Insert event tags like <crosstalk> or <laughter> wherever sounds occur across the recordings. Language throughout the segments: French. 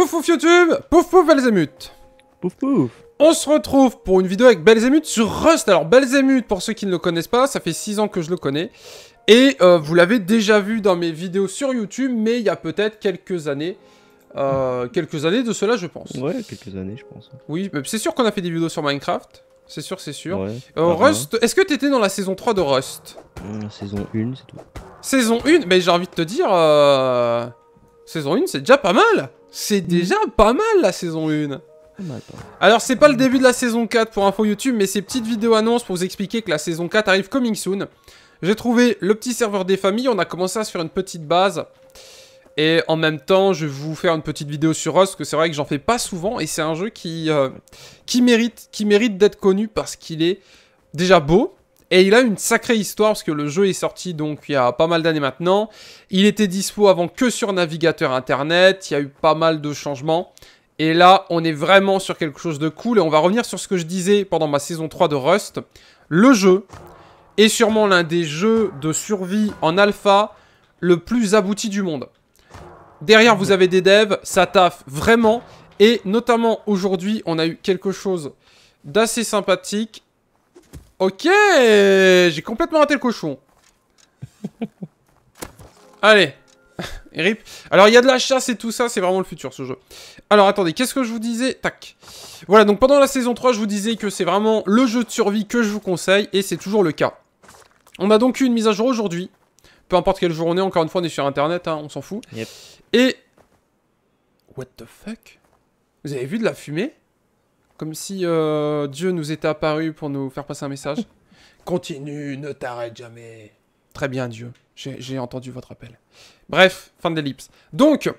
Pouf pouf YouTube Pouf pouf Belzemut, Pouf pouf on se retrouve pour une vidéo avec Belzémut sur Rust. Alors Belzémut, pour ceux qui ne le connaissent pas, ça fait 6 ans que je le connais. Et euh, vous l'avez déjà vu dans mes vidéos sur YouTube, mais il y a peut-être quelques années. Euh, quelques années de cela, je pense. Ouais, quelques années, je pense. Oui, c'est sûr qu'on a fait des vidéos sur Minecraft. C'est sûr, c'est sûr. Euh, Rust, est-ce que t'étais dans la saison 3 de Rust La saison 1, c'est tout. Saison 1 Mais j'ai envie de te dire... Saison 1, c'est déjà pas mal C'est mm. déjà pas mal, la saison 1 alors c'est pas le début de la saison 4 pour info YouTube, mais ces petites vidéos annonces pour vous expliquer que la saison 4 arrive coming soon. J'ai trouvé le petit serveur des familles, on a commencé à se faire une petite base. Et en même temps, je vais vous faire une petite vidéo sur Rust, que c'est vrai que j'en fais pas souvent, et c'est un jeu qui, euh, qui mérite, qui mérite d'être connu parce qu'il est déjà beau, et il a une sacrée histoire parce que le jeu est sorti donc il y a pas mal d'années maintenant. Il était dispo avant que sur navigateur internet. Il y a eu pas mal de changements. Et là, on est vraiment sur quelque chose de cool. Et on va revenir sur ce que je disais pendant ma saison 3 de Rust. Le jeu est sûrement l'un des jeux de survie en alpha le plus abouti du monde. Derrière, vous avez des devs, ça taffe vraiment. Et notamment aujourd'hui, on a eu quelque chose d'assez sympathique Ok, j'ai complètement raté le cochon. <laughs> Allez. <laughs> Rip. Alors, il y a de la chasse et tout ça, c'est vraiment le futur, ce jeu. Alors, attendez, qu'est-ce que je vous disais Tac. Voilà, donc pendant la saison 3, je vous disais que c'est vraiment le jeu de survie que je vous conseille, et c'est toujours le cas. On a donc eu une mise à jour aujourd'hui. Peu importe quel jour on est, encore une fois, on est sur Internet, hein, on s'en fout. Et... What the fuck Vous avez vu de la fumée comme si euh, Dieu nous était apparu pour nous faire passer un message. <laughs> Continue, ne t'arrête jamais. Très bien, Dieu. J'ai entendu votre appel. Bref, fin de l'ellipse. Donc,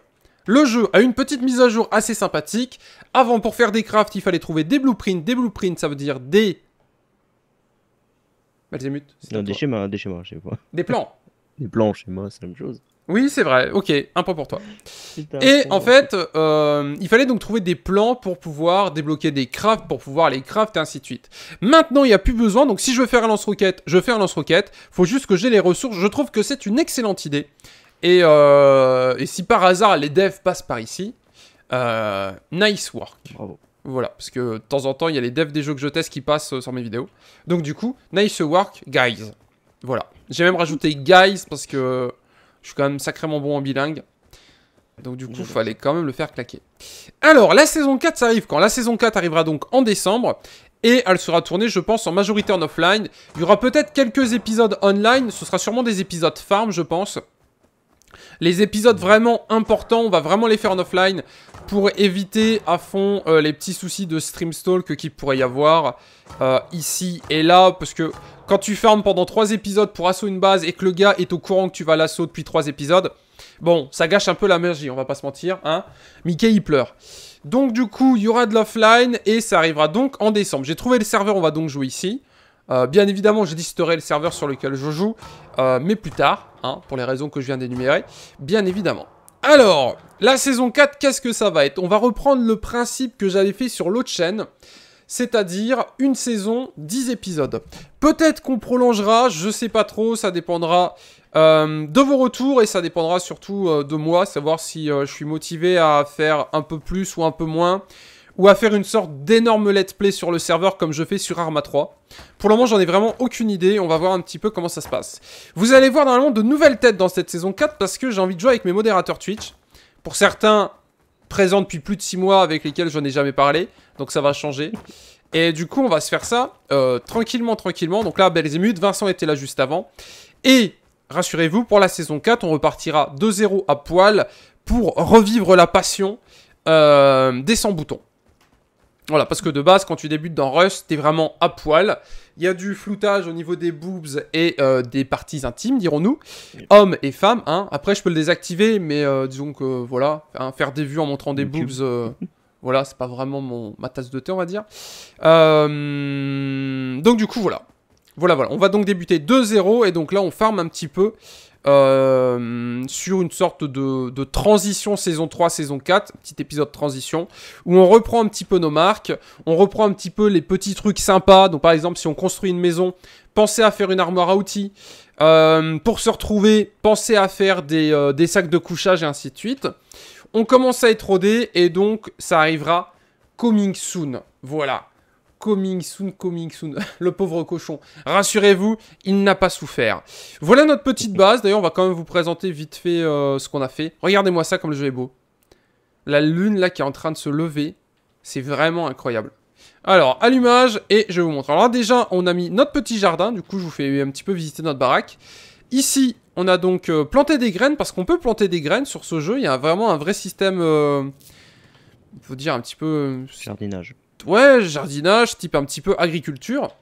le jeu a une petite mise à jour assez sympathique. Avant, pour faire des crafts, il fallait trouver des blueprints. Des blueprints, ça veut dire des... Malzémut des schémas, des schémas, je sais Des plans. <laughs> des plans, schémas, c'est la même chose. Oui, c'est vrai. Ok, un point pour toi. Et en fait, euh, il fallait donc trouver des plans pour pouvoir débloquer des crafts, pour pouvoir les et ainsi de suite. Maintenant, il n'y a plus besoin. Donc, si je veux faire un lance-roquette, je fais un lance-roquette. Il faut juste que j'ai les ressources. Je trouve que c'est une excellente idée. Et, euh, si par hasard les devs passent par ici, euh, nice work. Bravo. Voilà, parce que de temps en temps, il y a les devs des jeux que je teste qui passent sur mes vidéos. Donc, du coup, nice work, guys. Voilà. J'ai même rajouté guys parce que je suis quand même sacrément bon en bilingue. Donc du coup, il fallait quand même le faire claquer. Alors, la saison 4, ça arrive quand La saison 4 arrivera donc en décembre. Et elle sera tournée, je pense, en majorité en offline. Il y aura peut-être quelques épisodes online. Ce sera sûrement des épisodes farm, je pense. Les épisodes vraiment importants, on va vraiment les faire en offline pour éviter à fond euh, les petits soucis de stream stalk qu'il pourrait y avoir euh, ici et là. Parce que quand tu fermes pendant 3 épisodes pour assaut une base et que le gars est au courant que tu vas l'assaut depuis 3 épisodes, bon, ça gâche un peu la magie, on va pas se mentir. Hein Mickey, il pleure. Donc du coup, il y aura de l'offline et ça arrivera donc en décembre. J'ai trouvé le serveur, on va donc jouer ici. Euh, bien évidemment, je listerai le serveur sur lequel je joue, mais plus tard, hein, pour les raisons que je viens d'énumérer, bien évidemment. Alors, la saison 4, qu'est-ce que ça va être On va reprendre le principe que j'avais fait sur l'autre chaîne, c'est-à-dire une saison, 10 épisodes. Peut-être qu'on prolongera, je sais pas trop, ça dépendra euh, de vos retours et ça dépendra surtout euh, de moi, savoir si euh, je suis motivé à faire un peu plus ou un peu moins ou à faire une sorte d'énorme let's play sur le serveur comme je fais sur Arma 3. Pour le moment, j'en ai vraiment aucune idée. On va voir un petit peu comment ça se passe. Vous allez voir normalement de nouvelles têtes dans cette saison 4 parce que j'ai envie de jouer avec mes modérateurs Twitch. Pour certains, présents depuis plus de 6 mois avec lesquels je ai jamais parlé. Donc ça va changer. Et du coup, on va se faire ça euh, tranquillement, tranquillement. Donc là, Belzémuth, Vincent était là juste avant. Et rassurez-vous, pour la saison 4, on repartira de 0 à poil pour revivre la passion euh, des 100 boutons. Voilà, parce que de base, quand tu débutes dans Rust, t'es vraiment à poil. Il y a du floutage au niveau des boobs et euh, des parties intimes, dirons-nous. Hommes et femmes, hein. Après, je peux le désactiver, mais euh, disons que, voilà, hein, faire des vues en montrant des boobs, euh, <laughs> voilà, c'est pas vraiment mon, ma tasse de thé, on va dire. donc, du coup, voilà. Voilà, voilà. On va donc débuter 2-0, et donc là, on farme un petit peu euh, sur une sorte de, transition saison 3, saison 4, petit épisode transition, où on reprend un petit peu nos marques, on reprend un petit peu les petits trucs sympas. Donc par exemple, si on construit une maison, pensez à faire une armoire à outils. Euh, pour se retrouver, pensez à faire des, euh, des sacs de couchage et ainsi de suite. On commence à être rodé et donc ça arrivera coming soon. Voilà. Coming soon, coming soon. <laughs> le pauvre cochon. Rassurez-vous, il n'a pas souffert. Voilà notre petite base. D'ailleurs, on va quand même vous présenter vite fait euh, ce qu'on a fait. Regardez-moi ça comme le jeu est beau. La lune là qui est en train de se lever. C'est vraiment incroyable. Alors, allumage et je vous montre. Alors déjà, on a mis notre petit jardin. Du coup, je vous fais un petit peu visiter notre baraque. Ici, on a donc euh, planté des graines parce qu'on peut planter des graines sur ce jeu. Il y a vraiment un vrai système... il euh, faut dire un petit peu... Jardinage ouais, jardinage, type un petit peu agriculture.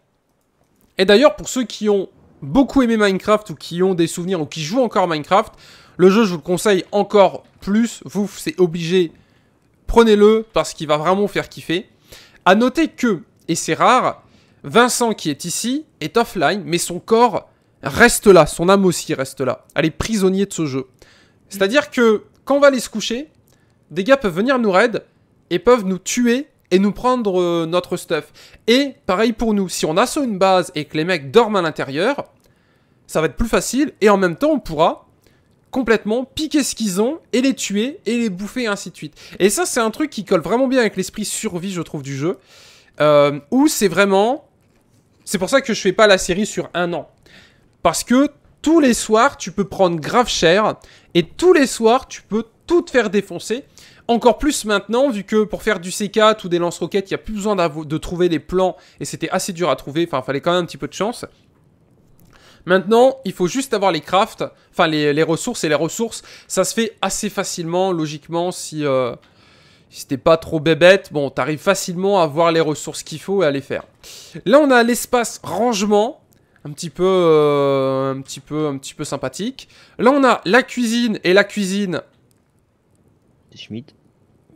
Et d'ailleurs, pour ceux qui ont beaucoup aimé Minecraft ou qui ont des souvenirs ou qui jouent encore Minecraft, le jeu, je vous le conseille encore plus. Vous, c'est obligé. Prenez-le parce qu'il va vraiment faire kiffer. A noter que, et c'est rare, Vincent qui est ici est offline, mais son corps reste là, son âme aussi reste là. Elle est prisonnier de ce jeu. C'est-à-dire que quand on va aller se coucher, des gars peuvent venir nous raid et peuvent nous tuer et nous prendre euh, notre stuff. Et pareil pour nous, si on assaut une base et que les mecs dorment à l'intérieur, ça va être plus facile et en même temps on pourra complètement piquer ce qu'ils ont et les tuer et les bouffer et ainsi de suite. Et ça c'est un truc qui colle vraiment bien avec l'esprit survie je trouve du jeu, euh, où c'est vraiment... C'est pour ça que je fais pas la série sur un an. Parce que tous les soirs tu peux prendre grave cher et tous les soirs tu peux tout te faire défoncer encore plus maintenant, vu que pour faire du C4 ou des lance-roquettes, il n'y a plus besoin de trouver les plans, et c'était assez dur à trouver, enfin, il fallait quand même un petit peu de chance. Maintenant, il faut juste avoir les crafts, enfin les, ressources, et les ressources, ça se fait assez facilement, logiquement, si, c'était euh, t'es pas trop bébête, bon, t'arrives facilement à avoir les ressources qu'il faut et à les faire. Là, on a l'espace rangement, un petit peu, euh, un petit peu, un petit peu sympathique. Là, on a la cuisine, et la cuisine... Schmidt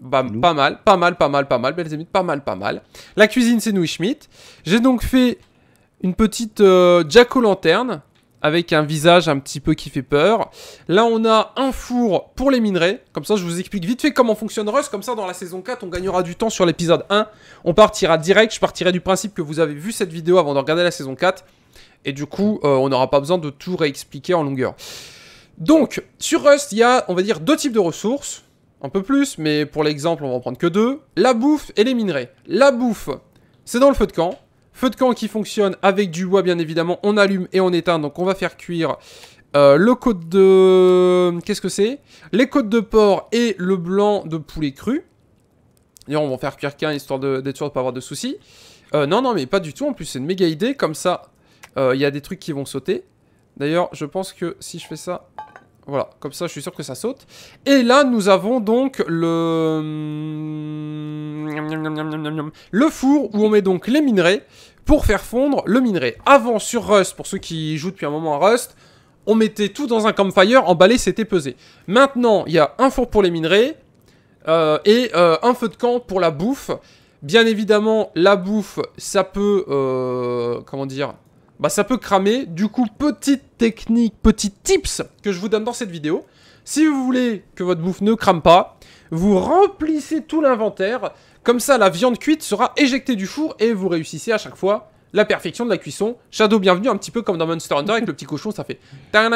bah, pas mal, pas mal, pas mal, pas mal, Belzémite, pas mal, pas mal. La cuisine, c'est nous, Schmidt. J'ai donc fait une petite euh, jack-o'-lanterne avec un visage un petit peu qui fait peur. Là, on a un four pour les minerais. Comme ça, je vous explique vite fait comment fonctionne Rust. Comme ça, dans la saison 4, on gagnera du temps sur l'épisode 1. On partira direct. Je partirai du principe que vous avez vu cette vidéo avant de regarder la saison 4. Et du coup, euh, on n'aura pas besoin de tout réexpliquer en longueur. Donc, sur Rust, il y a, on va dire, deux types de ressources un peu plus, mais pour l'exemple, on va en prendre que deux. La bouffe et les minerais. La bouffe, c'est dans le feu de camp. Feu de camp qui fonctionne avec du bois, bien évidemment. On allume et on éteint, donc on va faire cuire euh, le côte de... Qu'est-ce que c'est Les côtes de porc et le blanc de poulet cru. D'ailleurs, on va en faire cuire qu'un, histoire d'être sûr de ne pas avoir de soucis. Euh, non, non, mais pas du tout. En plus, c'est une méga idée. Comme ça, euh, il y a des trucs qui vont sauter. D'ailleurs, je pense que si je fais ça... Voilà, comme ça je suis sûr que ça saute. Et là nous avons donc le... Le four où on met donc les minerais pour faire fondre le minerai. Avant sur Rust, pour ceux qui jouent depuis un moment à Rust, on mettait tout dans un campfire, emballé, c'était pesé. Maintenant il y a un four pour les minerais euh, et euh, un feu de camp pour la bouffe. Bien évidemment, la bouffe, ça peut... Euh, comment dire bah ça peut cramer. Du coup, petite technique, petit tips que je vous donne dans cette vidéo. Si vous voulez que votre bouffe ne crame pas, vous remplissez tout l'inventaire. Comme ça, la viande cuite sera éjectée du four et vous réussissez à chaque fois la perfection de la cuisson. Shadow, bienvenue, un petit peu comme dans Monster Hunter avec le petit cochon, ça fait... Est-ce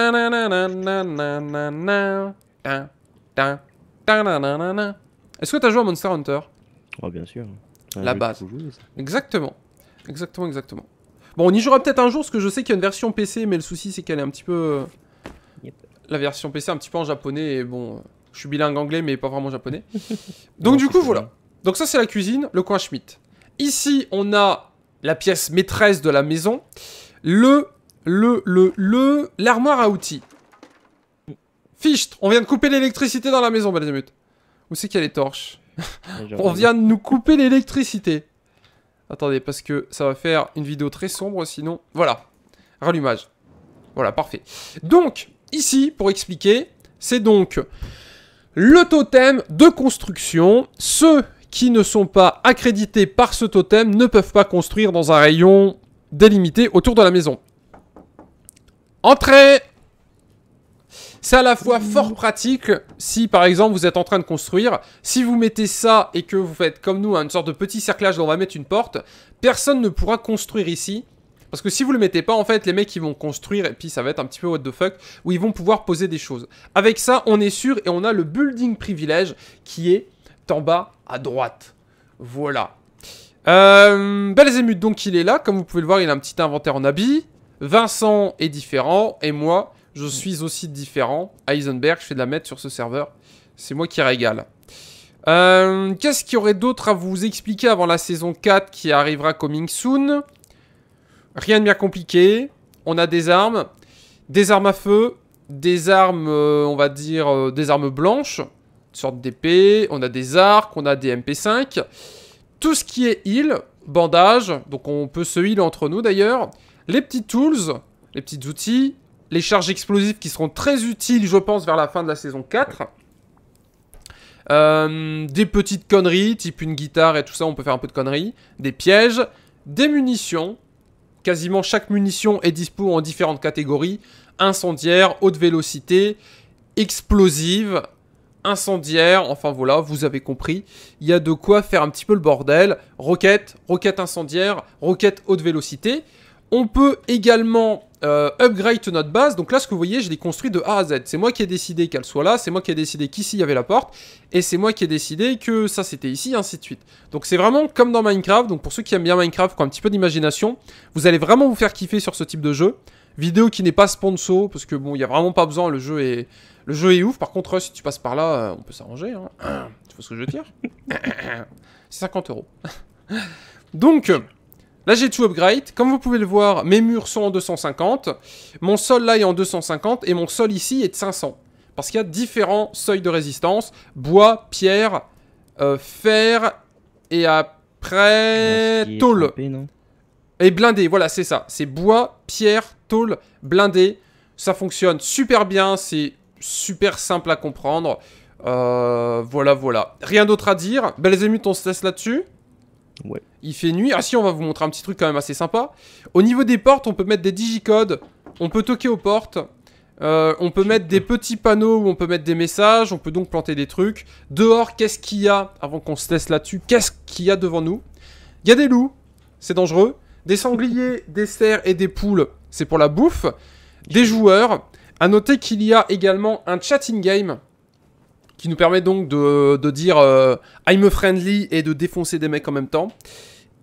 que t'as joué à Monster Hunter Oh, bien sûr. La ah, base. Exactement. Exactement, exactement. Bon, on y jouera peut-être un jour, parce que je sais qu'il y a une version PC, mais le souci, c'est qu'elle est un petit peu... La version PC, un petit peu en japonais, et bon... Je suis bilingue anglais, mais pas vraiment japonais. <laughs> Donc du coup, voilà. Donc ça, c'est la cuisine, le coin Schmitt. Ici, on a la pièce maîtresse de la maison. Le, le, le, le... L'armoire à outils. Ficht, on vient de couper l'électricité dans la maison, Balzamut. Où c'est qu'il y a les torches <laughs> On vient de nous couper l'électricité. Attendez, parce que ça va faire une vidéo très sombre, sinon... Voilà, rallumage. Voilà, parfait. Donc, ici, pour expliquer, c'est donc le totem de construction. Ceux qui ne sont pas accrédités par ce totem ne peuvent pas construire dans un rayon délimité autour de la maison. Entrée c'est à la fois fort pratique si par exemple vous êtes en train de construire, si vous mettez ça et que vous faites comme nous hein, une sorte de petit cerclage où on va mettre une porte, personne ne pourra construire ici. Parce que si vous le mettez pas, en fait, les mecs ils vont construire et puis ça va être un petit peu what the fuck, où ils vont pouvoir poser des choses. Avec ça, on est sûr et on a le building privilège qui est en bas à droite. Voilà. Euh, Belzémuth, donc il est là, comme vous pouvez le voir, il a un petit inventaire en habit. Vincent est différent et moi, je suis aussi différent. Heisenberg, je fais de la mettre sur ce serveur. C'est moi qui régale. Euh, qu'est-ce qu'il y aurait d'autre à vous expliquer avant la saison 4 qui arrivera coming soon Rien de bien compliqué. On a des armes. Des armes à feu. Des armes, euh, on va dire, euh, des armes blanches. Une sorte d'épée. On a des arcs. On a des MP5. Tout ce qui est heal. Bandage. Donc on peut se heal entre nous d'ailleurs. Les petits tools. Les petits outils les charges explosives qui seront très utiles, je pense, vers la fin de la saison 4. Euh, des petites conneries, type une guitare et tout ça, on peut faire un peu de conneries. Des pièges, des munitions. Quasiment chaque munition est dispo en différentes catégories. Incendiaire, haute vélocité, explosive, incendiaire. Enfin voilà, vous avez compris. Il y a de quoi faire un petit peu le bordel. Roquette, roquette incendiaire, roquette haute vélocité. On peut également euh, upgrade notre base. Donc là, ce que vous voyez, je l'ai construit de A à Z. C'est moi qui ai décidé qu'elle soit là, c'est moi qui ai décidé qu'ici il y avait la porte, et c'est moi qui ai décidé que ça c'était ici, ainsi de suite. Donc c'est vraiment comme dans Minecraft. Donc pour ceux qui aiment bien Minecraft, qui un petit peu d'imagination, vous allez vraiment vous faire kiffer sur ce type de jeu. Vidéo qui n'est pas sponsor, parce que bon, il n'y a vraiment pas besoin, le jeu est, le jeu est ouf. Par contre, si tu passes par là, euh, on peut s'arranger. Hein. <coughs> Tu vois ce que je veux dire 50 <coughs> euros. <laughs> Donc, Là, j'ai tout upgrade. Comme vous pouvez le voir, mes murs sont en 250. Mon sol là est en 250 et mon sol ici est de 500. Parce qu'il y a différents seuils de résistance. Bois, pierre, euh, fer et après tôle. et blindé, voilà, c'est ça. C'est bois, pierre, tôle, blindé. Ça fonctionne super bien, c'est super simple à comprendre. Euh, voilà, voilà. Rien d'autre à dire. les émutes, on se laisse là-dessus. Il fait nuit. Ah si, on va vous montrer un petit truc quand même assez sympa. Au niveau des portes, on peut mettre des digicodes. On peut toquer aux portes. Euh, on peut mettre des petits panneaux où on peut mettre des messages. On peut donc planter des trucs. Dehors, qu'est-ce qu'il y a Avant qu'on se teste là-dessus, qu'est-ce qu'il y a devant nous Il y a des loups. C'est dangereux. Des sangliers, <laughs> des cerfs et des poules. C'est pour la bouffe. Des joueurs. À noter qu'il y a également un chatting game qui nous permet donc de, dire euh, I'm friendly et de défoncer des mecs en même temps.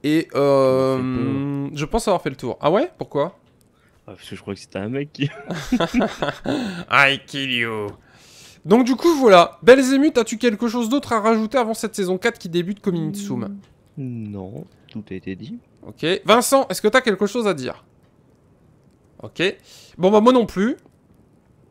Et euh, je pense avoir fait le tour. Ah ouais Pourquoi ah, Parce que je crois que c'était un mec qui. <laughs> I kill you. Donc du coup voilà, Belzémut, as-tu quelque chose d'autre à rajouter avant cette saison 4 qui débute comme Initsum Non, tout a été dit. Ok. Vincent, est-ce que t'as quelque chose à dire Ok. Bon bah moi non plus.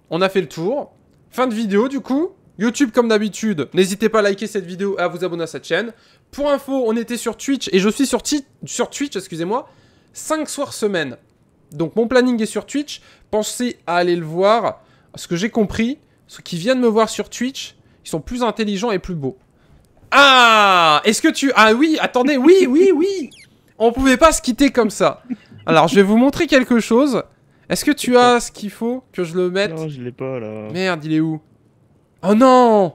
On a fait le tour. Fin de vidéo du coup. YouTube comme d'habitude, n'hésitez pas à liker cette vidéo et à vous abonner à cette chaîne. Pour info, on était sur Twitch et je suis sur, sur Twitch, excusez-moi, 5 soirs semaine. Donc mon planning est sur Twitch, pensez à aller le voir. Ce que j'ai compris, ceux qui viennent me voir sur Twitch, ils sont plus intelligents et plus beaux. Ah Est-ce que tu... Ah oui, attendez, oui, oui, oui On pouvait pas se quitter comme ça. Alors je vais vous montrer quelque chose. Est-ce que tu as ce qu'il faut que je le mette Non, je l'ai pas là. Merde, il est où Oh non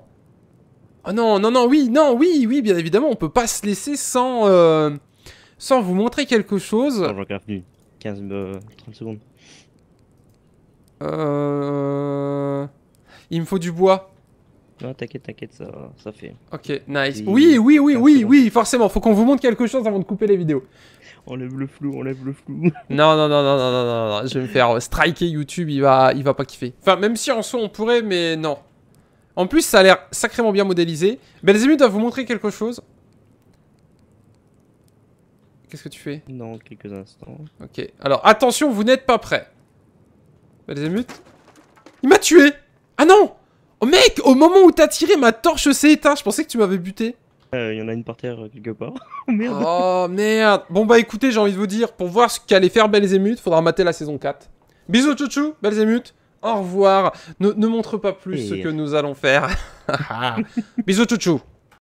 Oh non, non, non, oui, non, oui, oui, bien évidemment, on peut pas se laisser sans, euh, sans vous montrer quelque chose. regarde, 15, euh, 30 secondes. Euh... Il me faut du bois. Non, t'inquiète, t'inquiète, ça, ça fait. Ok, nice. Oui, oui, oui, oui, oui, forcément, faut qu'on vous montre quelque chose avant de couper les vidéos. Enlève le flou, enlève le flou. <laughs> Non, non, non, non, non, non, non, non, je vais me faire euh, striker YouTube, il va, il va pas kiffer. Enfin, même si en soi on pourrait, mais non. En plus, ça a l'air sacrément bien modélisé. Belzémut doit vous montrer quelque chose. Qu'est-ce que tu fais Non, quelques instants. Ok. Alors, attention, vous n'êtes pas prêts. Belzémut Il m'a tué Ah non Oh mec, au moment où t'as tiré, ma torche s'est éteinte. Je pensais que tu m'avais buté. Il euh, y en a une par terre euh, quelque part. <laughs> merde. Oh merde. Bon bah écoutez, j'ai envie de vous dire, pour voir ce qu'allait faire il faudra mater la saison 4. Bisous chouchou, Belzémut au revoir. Ne, montre pas plus ce que nous allons faire. <laughs> <laughs> Bisous, chouchou.